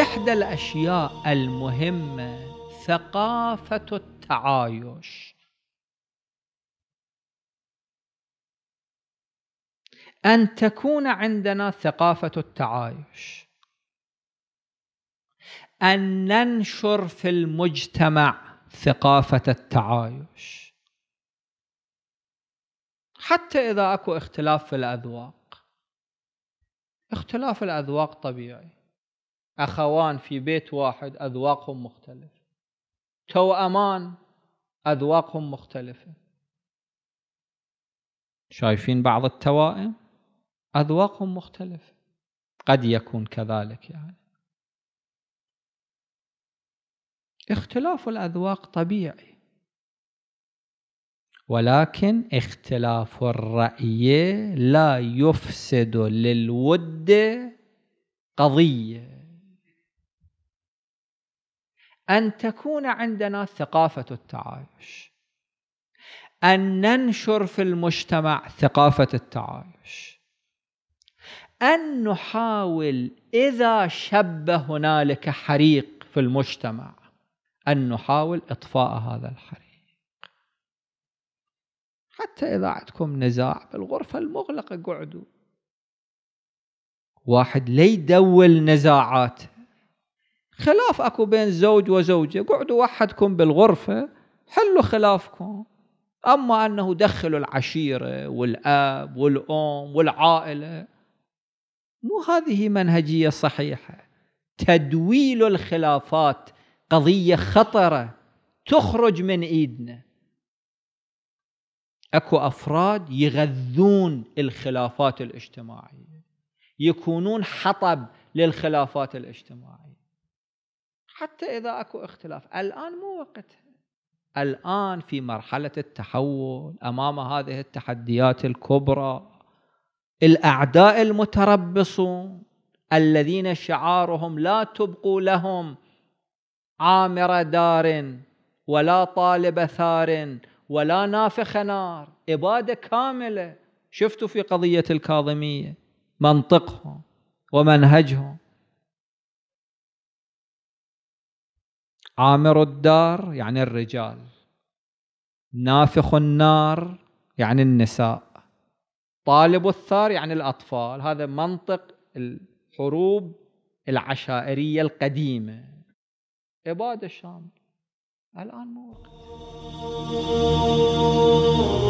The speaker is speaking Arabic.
إحدى الأشياء المهمة ثقافة التعايش أن تكون عندنا ثقافة التعايش أن ننشر في المجتمع ثقافة التعايش حتى إذا أكو اختلاف في الأذواق اختلاف الأذواق طبيعي أخوان في بيت واحد أذواقهم مختلفة توأمان أذواقهم مختلفة شايفين بعض التوائم أذواقهم مختلفة قد يكون كذلك يعني اختلاف الأذواق طبيعي ولكن اختلاف الرأي لا يفسد للود قضية أن تكون عندنا ثقافة التعايش أن ننشر في المجتمع ثقافة التعايش أن نحاول إذا شب هنالك حريق في المجتمع أن نحاول إطفاء هذا الحريق حتى إذا عندكم نزاع بالغرفة المغلقة قعدوا واحد لا يدول نزاعاته خلاف اكو بين زوج وزوجه قعدوا وحدكم بالغرفه حلوا خلافكم اما انه دخلوا العشيره والاب والام والعائله مو هذه منهجيه صحيحه تدويل الخلافات قضيه خطره تخرج من ايدنا اكو افراد يغذون الخلافات الاجتماعيه يكونون حطب للخلافات الاجتماعيه حتى إذا أكو اختلاف الآن مو وقتها الآن في مرحلة التحول أمام هذه التحديات الكبرى الأعداء المتربصون الذين شعارهم لا تبقوا لهم عامر دار ولا طالب ثار ولا نافخ نار إبادة كاملة شفتوا في قضية الكاظمية منطقهم ومنهجهم عامر الدار يعني الرجال نافخ النار يعني النساء طالب الثار يعني الأطفال هذا منطق الحروب العشائرية القديمة إبادة الشام الآن موقف